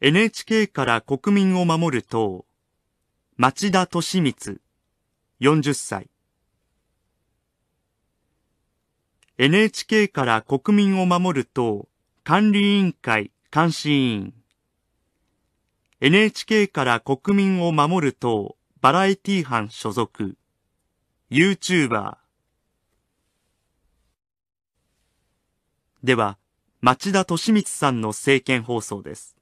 NHK から国民を守る党、町田敏光、40歳。NHK から国民を守る党、管理委員会監視委員。NHK から国民を守る党、バラエティ班所属。YouTuber。では、町田敏光さんの政見放送です。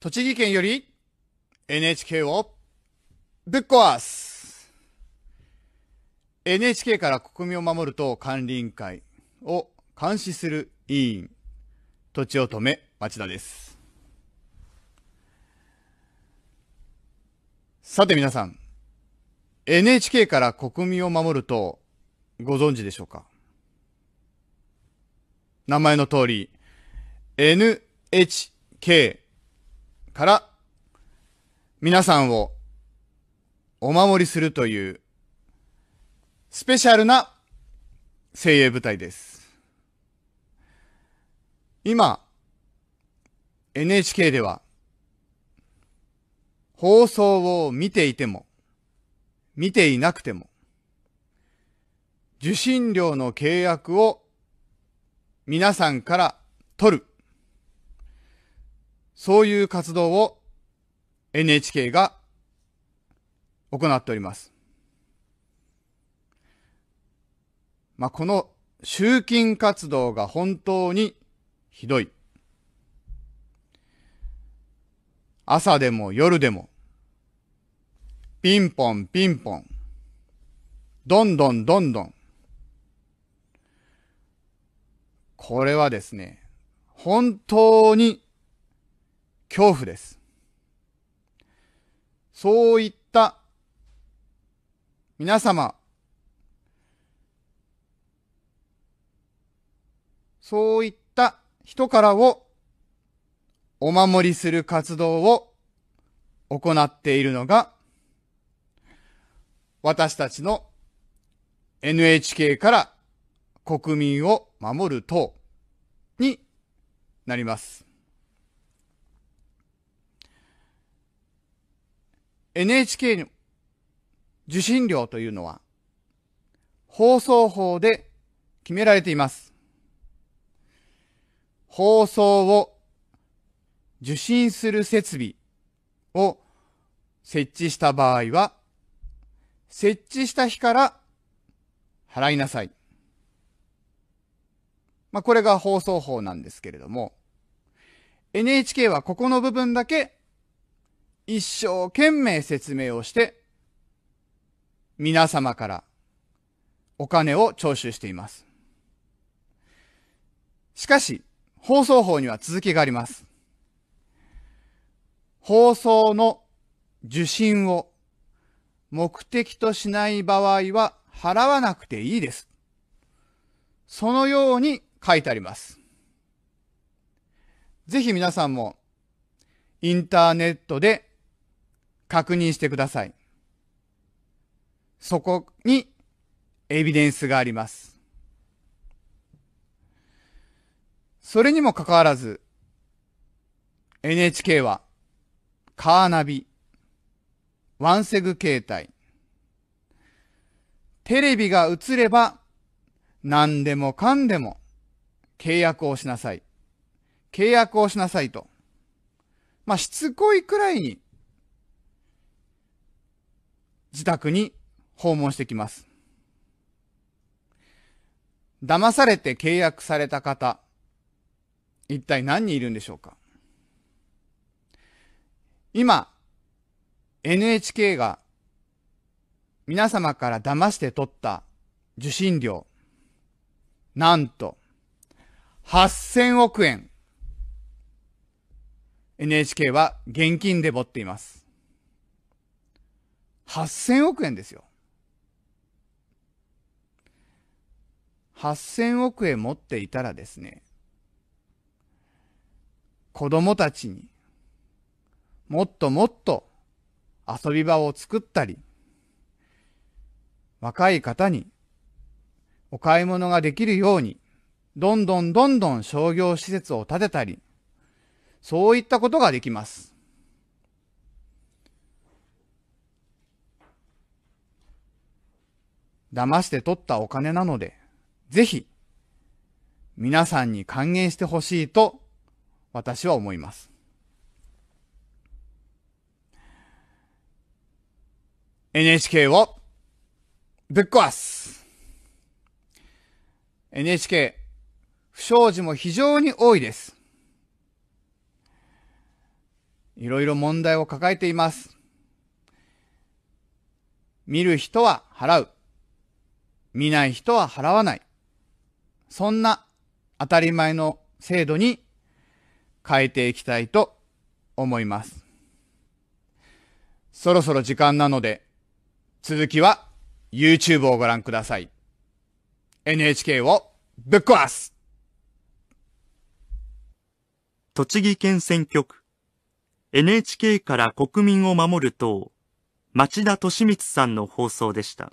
栃木県より NHK をぶっ壊す !NHK から国民を守る党管理委員会を監視する委員、土地を止め町田です。さて皆さん、NHK から国民を守る党ご存知でしょうか名前の通り、NHK から皆さんをお守りするというスペシャルな精鋭部隊です。今、NHK では放送を見ていても見ていなくても受信料の契約を皆さんから取るそういう活動を NHK が行っております。まあ、この集金活動が本当にひどい。朝でも夜でも、ピンポンピンポン、どんどんどんどん。これはですね、本当に恐怖です。そういった皆様、そういった人からをお守りする活動を行っているのが私たちの NHK から国民を守る党になります。NHK の受信料というのは放送法で決められています。放送を受信する設備を設置した場合は、設置した日から払いなさい。まあ、これが放送法なんですけれども、NHK はここの部分だけ一生懸命説明をして、皆様からお金を徴収しています。しかし、放送法には続きがあります。放送の受信を目的としない場合は払わなくていいです。そのように書いてあります。ぜひ皆さんもインターネットで確認してください。そこにエビデンスがあります。それにもかかわらず、NHK は、カーナビ、ワンセグ携帯、テレビが映れば、何でもかんでも、契約をしなさい。契約をしなさいと。まあ、しつこいくらいに自宅に訪問してきます。騙されて契約された方、一体何人いるんでしょうか今、NHK が皆様から騙して取った受信料、なんと、8000億円。NHK は現金で持っています。8000億円ですよ。8000億円持っていたらですね、子供たちにもっともっと遊び場を作ったり、若い方にお買い物ができるように、どんどんどんどん商業施設を建てたり、そういったことができます。騙して取ったお金なので、ぜひ、皆さんに還元してほしいと、私は思います。NHK を、ぶっ壊す !NHK、不祥事も非常に多いです。いろいろ問題を抱えています。見る人は払う。見ない人は払わない。そんな当たり前の制度に変えていきたいと思います。そろそろ時間なので、続きは YouTube をご覧ください。NHK をぶっ壊す栃木県選挙区 NHK から国民を守る党町田利光さんの放送でした。